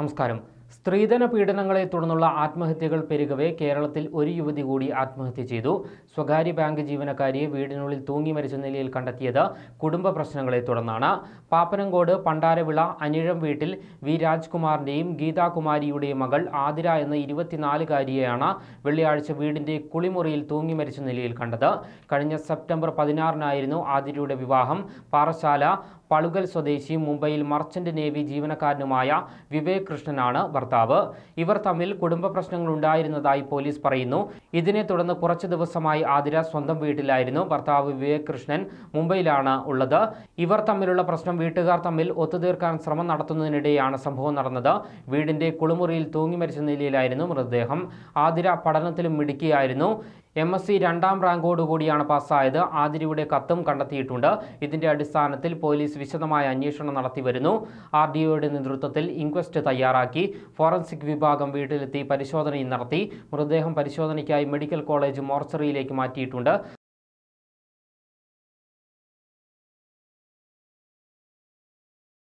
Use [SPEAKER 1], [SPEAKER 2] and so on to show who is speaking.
[SPEAKER 1] നമസ്കാരം സ്ത്രീധന പീഡനങ്ങളെ തുടർന്നുള്ള ആത്മഹത്യകൾ പെരുകവേ കേരളത്തിൽ ഒരു യുവതി കൂടി ആത്മഹത്യ ചെയ്തു സ്വകാര്യ ബാങ്ക് ജീവനക്കാരിയെ വീടിനുള്ളിൽ തൂങ്ങി മരിച്ച നിലയിൽ കണ്ടെത്തിയത് കുടുംബ പ്രശ്നങ്ങളെ തുടർന്നാണ് പാപ്പനങ്കോട് പണ്ടാരവിള അനിഴം വീട്ടിൽ വി രാജ്കുമാറിൻ്റെയും ഗീതാകുമാരിയുടെയും മകൾ ആതിര എന്ന ഇരുപത്തിനാലുകാരിയെയാണ് വെള്ളിയാഴ്ച വീടിൻ്റെ കുളിമുറിയിൽ തൂങ്ങി മരിച്ച നിലയിൽ കണ്ടത് കഴിഞ്ഞ സെപ്റ്റംബർ പതിനാറിനായിരുന്നു ആതിരയുടെ വിവാഹം പാറശാല പളുകൽ സ്വദേശിയും മുംബൈയിൽ മർച്ചന്റ് നേവി ജീവനക്കാരനുമായ വിവേക് കൃഷ്ണനാണ് ഭർത്താവ് ഇവർ തമ്മിൽ കുടുംബ പ്രശ്നങ്ങൾ ഉണ്ടായിരുന്നതായി പോലീസ് പറയുന്നു ഇതിനെ തുടർന്ന് കുറച്ചു ദിവസമായി ആതിര സ്വന്തം വീട്ടിലായിരുന്നു ഭർത്താവ് വിവേക് കൃഷ്ണൻ മുംബൈയിലാണ് ഉള്ളത് ഇവർ തമ്മിലുള്ള പ്രശ്നം വീട്ടുകാർ തമ്മിൽ ഒത്തുതീർക്കാൻ ശ്രമം നടത്തുന്നതിനിടെയാണ് സംഭവം നടന്നത് വീടിന്റെ കുളിമുറിയിൽ തൂങ്ങി മരിച്ച നിലയിലായിരുന്നു മൃതദേഹം ആതിര പഠനത്തിലും മിടുക്കിയായിരുന്നു എം എസ് സി രണ്ടാം റാങ്കോടുകൂടിയാണ് പാസ്സായത് ആതിരിയുടെ കത്തും കണ്ടെത്തിയിട്ടുണ്ട് ഇതിന്റെ അടിസ്ഥാനത്തിൽ പോലീസ് വിശദമായ അന്വേഷണം നടത്തി വരുന്നു ആർ ഡി ഒയുടെ നേതൃത്വത്തിൽ ഇൻക്വസ്റ്റ് തയ്യാറാക്കി ഫോറൻസിക് വിഭാഗം വീട്ടിലെത്തി പരിശോധനയും നടത്തി മൃതദേഹം പരിശോധനയ്ക്കായി മെഡിക്കൽ കോളേജ് മോർച്ചറിയിലേക്ക് മാറ്റിയിട്ടുണ്ട്